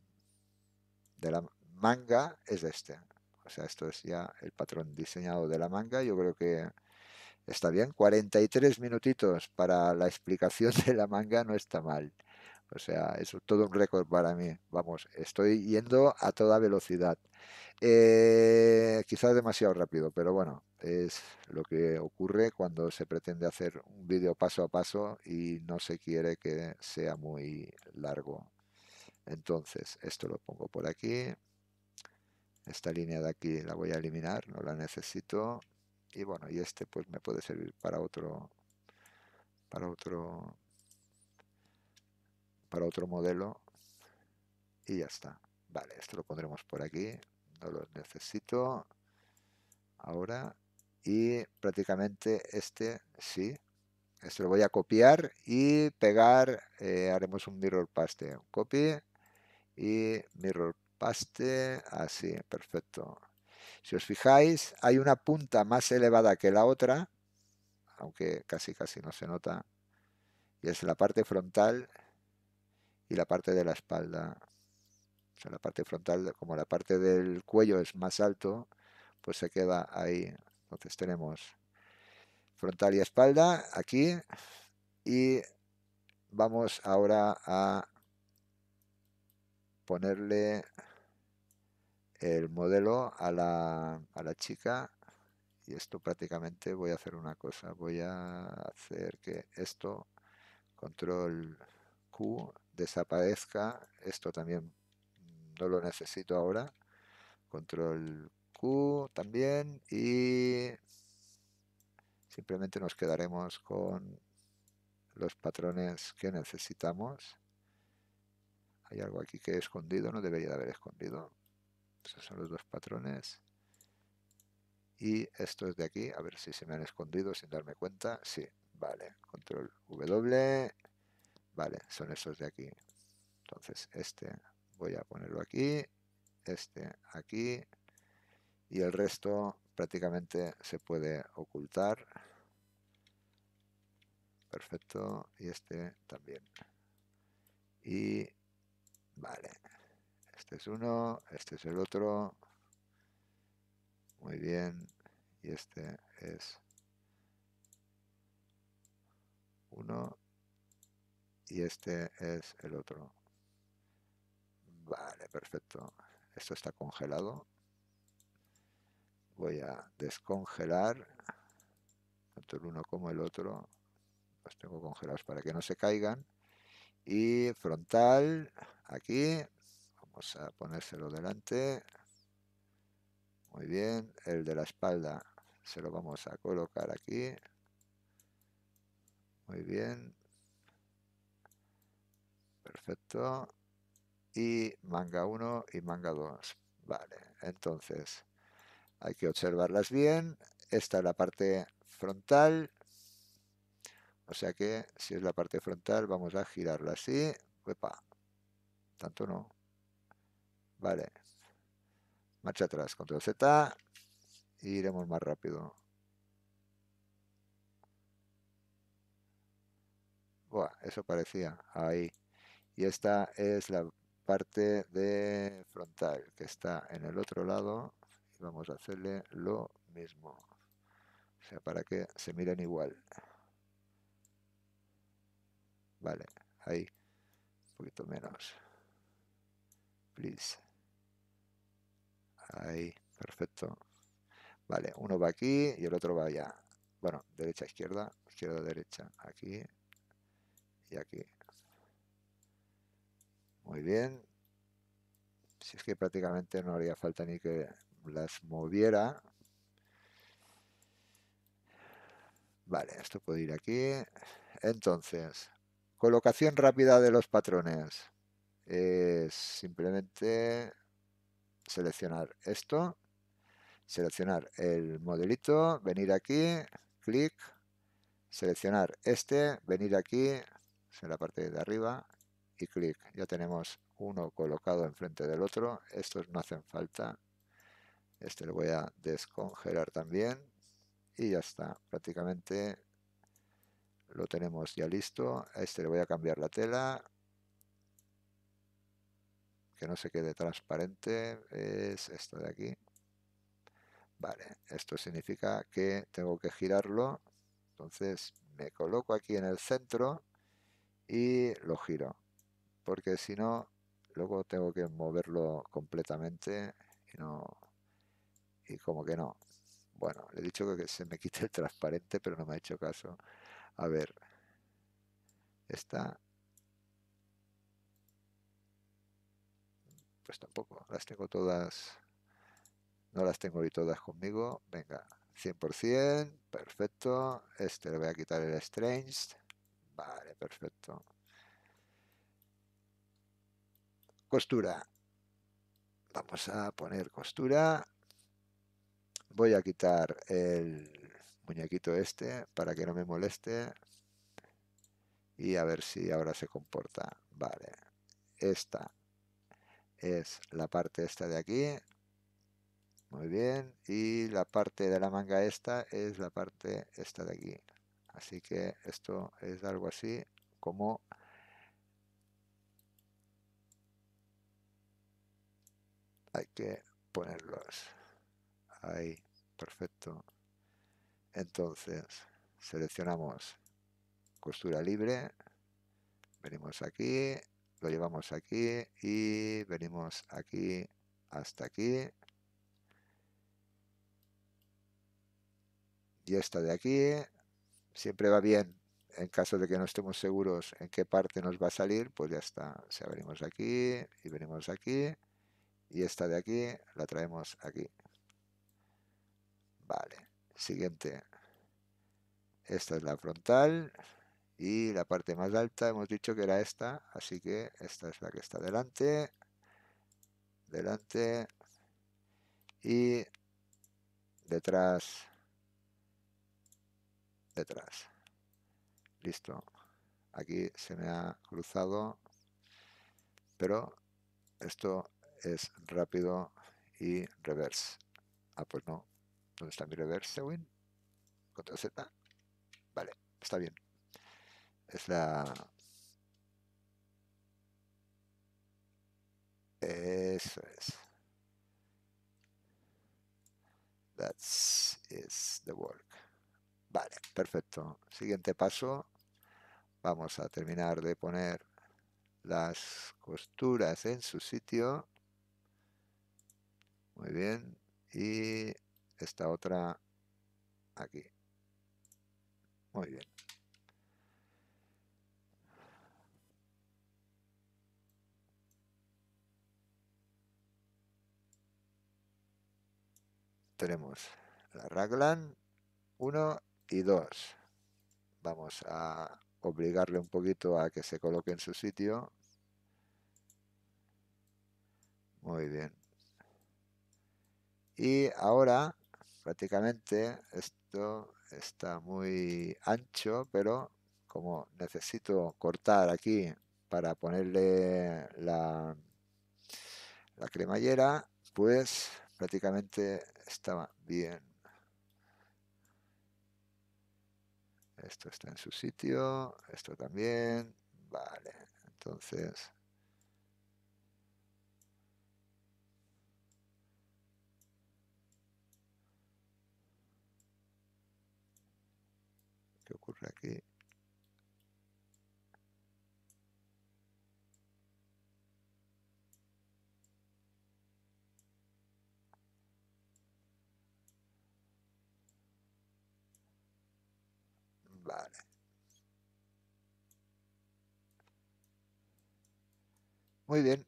de la manga es este. O sea, esto es ya el patrón diseñado de la manga. Yo creo que está bien. 43 minutitos para la explicación *laughs* de la manga no está mal. O sea, es todo un récord para mí. Vamos, estoy yendo a toda velocidad. Eh, quizás demasiado rápido, pero bueno, es lo que ocurre cuando se pretende hacer un vídeo paso a paso y no se quiere que sea muy largo. Entonces, esto lo pongo por aquí. Esta línea de aquí la voy a eliminar, no la necesito. Y bueno, y este pues me puede servir para otro para otro otro modelo y ya está. Vale, esto lo pondremos por aquí, no lo necesito ahora. Y prácticamente este sí, esto lo voy a copiar y pegar, eh, haremos un mirror paste, copy y mirror paste, así, perfecto. Si os fijáis, hay una punta más elevada que la otra, aunque casi casi no se nota, y es la parte frontal y la parte de la espalda, o la parte frontal, como la parte del cuello es más alto, pues se queda ahí. Entonces tenemos frontal y espalda aquí y vamos ahora a ponerle el modelo a la, a la chica y esto prácticamente voy a hacer una cosa voy a hacer que esto control q desaparezca. Esto también no lo necesito ahora. Control Q también y simplemente nos quedaremos con los patrones que necesitamos. Hay algo aquí que he escondido, no debería de haber escondido. Esos son los dos patrones. Y estos de aquí, a ver si se me han escondido sin darme cuenta. Sí, vale. Control W. Vale, son estos de aquí. Entonces, este voy a ponerlo aquí, este aquí, y el resto prácticamente se puede ocultar. Perfecto, y este también. Y vale, este es uno, este es el otro. Muy bien, y este es uno y este es el otro. Vale, perfecto. Esto está congelado. Voy a descongelar tanto el uno como el otro. Los tengo congelados para que no se caigan. Y frontal, aquí. Vamos a ponérselo delante. Muy bien. El de la espalda se lo vamos a colocar aquí. Muy bien. Perfecto. Y manga 1 y manga 2. Vale, entonces hay que observarlas bien. Esta es la parte frontal. O sea que si es la parte frontal vamos a girarla así. Tanto no. Vale. Marcha atrás, control Z. Y iremos más rápido. Buah, eso parecía. Ahí y esta es la parte de frontal que está en el otro lado y vamos a hacerle lo mismo o sea para que se miren igual vale ahí un poquito menos please ahí perfecto vale uno va aquí y el otro va allá bueno derecha izquierda izquierda derecha aquí y aquí muy bien. Si es que prácticamente no haría falta ni que las moviera. Vale, esto puede ir aquí. Entonces, colocación rápida de los patrones. Es simplemente seleccionar esto, seleccionar el modelito, venir aquí, clic, seleccionar este, venir aquí, en la parte de arriba, y clic. Ya tenemos uno colocado enfrente del otro. Estos no hacen falta. Este lo voy a descongelar también. Y ya está. Prácticamente lo tenemos ya listo. A este le voy a cambiar la tela. Que no se quede transparente. Es esto de aquí. Vale, esto significa que tengo que girarlo. Entonces me coloco aquí en el centro y lo giro porque si no, luego tengo que moverlo completamente y no. Y como que no. Bueno, le he dicho que se me *laughs* quite el transparente, pero no me ha hecho caso. A ver. Esta. Pues tampoco. Las tengo todas. No las tengo hoy todas conmigo. Venga, 100%. Perfecto. Este le voy a quitar el strange. Vale, perfecto. costura. Vamos a poner costura. Voy a quitar el muñequito este para que no me moleste. Y a ver si ahora se comporta. Vale. Esta es la parte esta de aquí. Muy bien. Y la parte de la manga esta es la parte esta de aquí. Así que esto es algo así como hay que ponerlos ahí perfecto entonces seleccionamos costura libre venimos aquí lo llevamos aquí y venimos aquí hasta aquí y esta de aquí siempre va bien en caso de que no estemos seguros en qué parte nos va a salir pues ya está o sea venimos aquí y venimos aquí y esta de aquí la traemos aquí. Vale, siguiente. Esta es la frontal y la parte más alta hemos dicho que era esta, así que esta es la que está delante, delante y detrás, detrás. Listo. Aquí se me ha cruzado, pero esto es rápido y reverse. Ah, pues no. ¿Dónde está mi reverse win? Control Z. Vale, está bien. Es la... Eso es. that's is the work. Vale, perfecto. Siguiente paso. Vamos a terminar de poner las costuras en su sitio. Muy bien. Y esta otra aquí. Muy bien. Tenemos la Raglan 1 y 2. Vamos a obligarle un poquito a que se coloque en su sitio. Muy bien. Y ahora prácticamente esto está muy ancho, pero como necesito cortar aquí para ponerle la, cremallera, pues prácticamente estaba bien. Esto está en su sitio, esto también, vale, entonces Vale. Muy bien.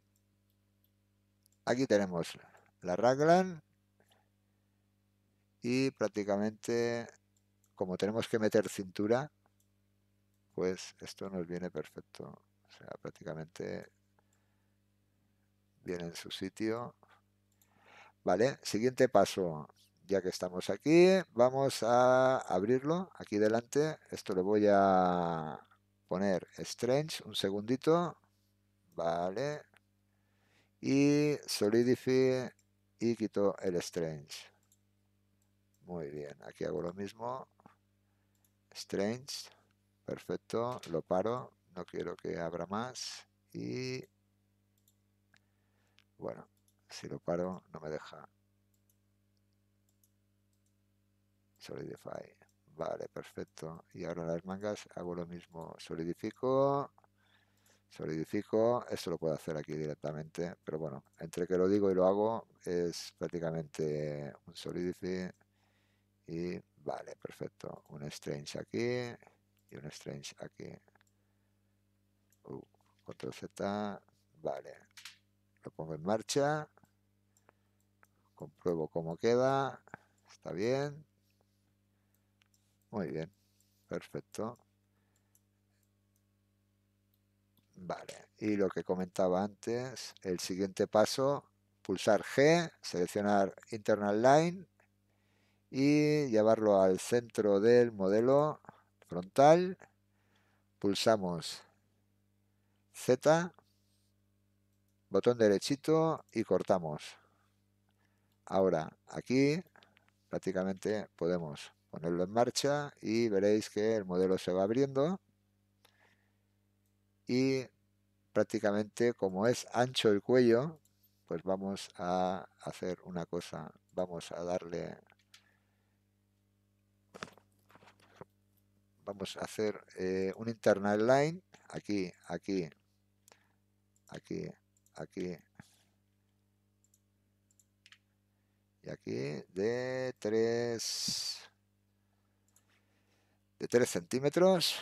Aquí tenemos la raglan y prácticamente como tenemos que meter cintura, pues esto nos viene perfecto. O sea, prácticamente viene en su sitio. Vale, siguiente paso. Ya que estamos aquí, vamos a abrirlo aquí delante. Esto le voy a poner Strange, un segundito. Vale. Y Solidify y quito el Strange. Muy bien, aquí hago lo mismo strange, perfecto, lo paro, no quiero que abra más y bueno, si lo paro no me deja solidify, vale, perfecto, y ahora las mangas hago lo mismo, solidifico, solidifico, esto lo puedo hacer aquí directamente, pero bueno, entre que lo digo y lo hago es prácticamente un solidify y Vale, perfecto. Un strange aquí y un strange aquí. Uh, otro Z. Vale. Lo pongo en marcha. Compruebo cómo queda. Está bien. Muy bien. Perfecto. Vale. Y lo que comentaba antes, el siguiente paso, pulsar G, seleccionar Internal Line y llevarlo al centro del modelo frontal. Pulsamos Z, botón derechito y cortamos. Ahora aquí prácticamente podemos ponerlo en marcha y veréis que el modelo se va abriendo y prácticamente como es ancho el cuello pues vamos a hacer una cosa vamos a darle vamos a hacer eh, un internal line aquí, aquí, aquí, aquí y aquí de 3 de 3 centímetros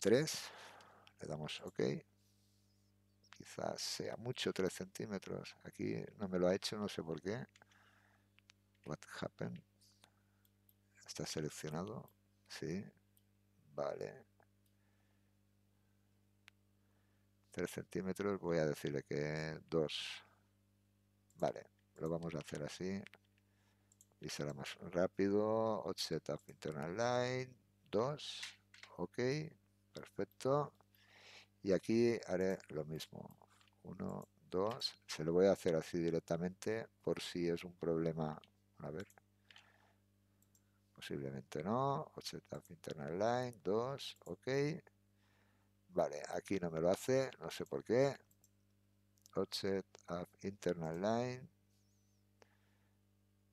3 le damos ok quizás sea mucho 3 centímetros aquí no me lo ha hecho no sé por qué what happened está seleccionado sí Vale. 3 centímetros, voy a decirle que 2. Vale, lo vamos a hacer así. Y será más rápido. Offset up internal line. 2. Ok, perfecto. Y aquí haré lo mismo. 1, 2. Se lo voy a hacer así directamente por si es un problema. A ver posiblemente no, setup internal line, 2, ok. Vale, aquí no me lo hace, no sé por qué. Offset of internal line.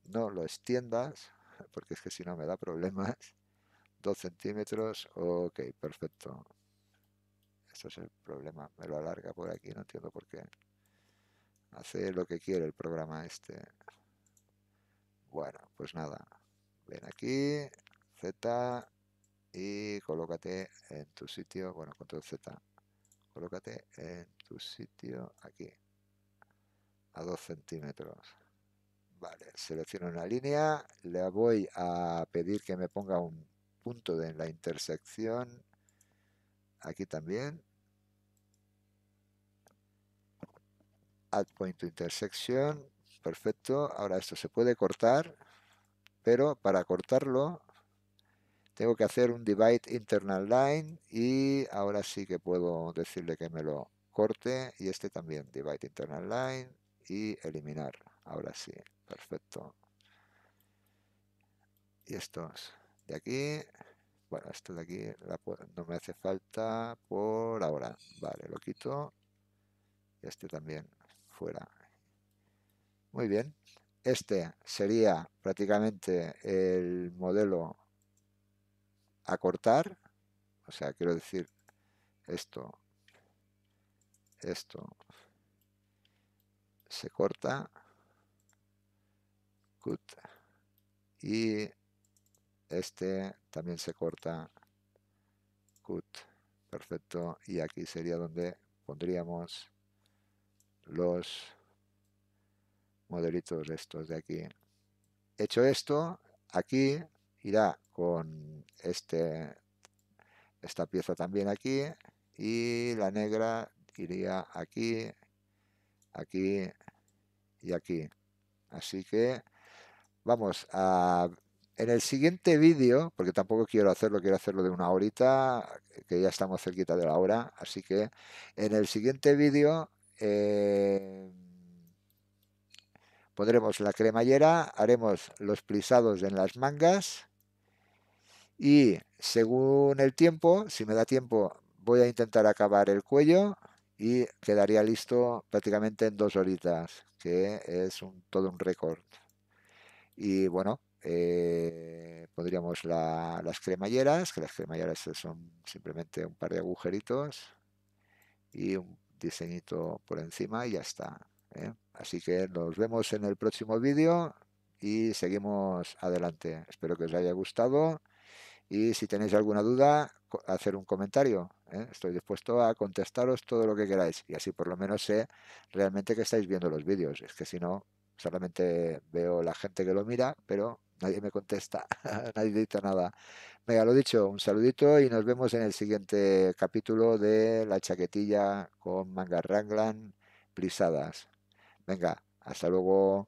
No lo extiendas, *laughs* porque es que si no me da problemas. 2 centímetros, ok, perfecto. Esto es el problema, me lo alarga por aquí, no entiendo por qué. Hace lo que quiere el programa este. Bueno, pues nada, Ven aquí, Z, y colócate en tu sitio, bueno, control Z, colócate en tu sitio aquí, a 2 centímetros. Vale, selecciono una línea, le voy a pedir que me ponga un punto de, en la intersección, aquí también, add point to intersection, perfecto, ahora esto se puede cortar, pero para cortarlo tengo que hacer un divide internal line y ahora sí que puedo decirle que me lo corte y este también divide internal line y eliminar. Ahora sí, perfecto. Y estos de aquí, bueno, esto de aquí no me hace falta por ahora. Vale, lo quito y este también fuera. Muy bien, este sería prácticamente el modelo a cortar, o sea, quiero decir esto, esto se corta, cut, y este también se corta, cut, perfecto, y aquí sería donde pondríamos los modelitos estos de aquí. Hecho esto, aquí irá con este, esta pieza también aquí y la negra iría aquí, aquí y aquí. Así que vamos a... En el siguiente vídeo, porque tampoco quiero hacerlo, quiero hacerlo de una horita, que ya estamos cerquita de la hora, así que en el siguiente vídeo... Eh, pondremos la cremallera, haremos los plisados en las mangas y según el tiempo, si me da tiempo, voy a intentar acabar el cuello y quedaría listo prácticamente en dos horitas, que es todo un récord. Y bueno, eh, pondríamos las cremalleras, que las cremalleras son simplemente un par de agujeritos y un diseñito por encima y ya está. ¿eh? Así que nos vemos en el próximo vídeo y seguimos adelante. Espero que os haya gustado y si tenéis alguna duda, hacer un comentario. ¿eh? Estoy dispuesto a contestaros todo lo que queráis y así por lo menos sé realmente que estáis viendo los vídeos. Es que si no, solamente veo la gente que lo mira, pero nadie me contesta, *laughs* nadie dice nada. Venga, lo dicho, un saludito y nos vemos en el siguiente capítulo de la chaquetilla con manga ranglan plisadas. Venga, hasta luego.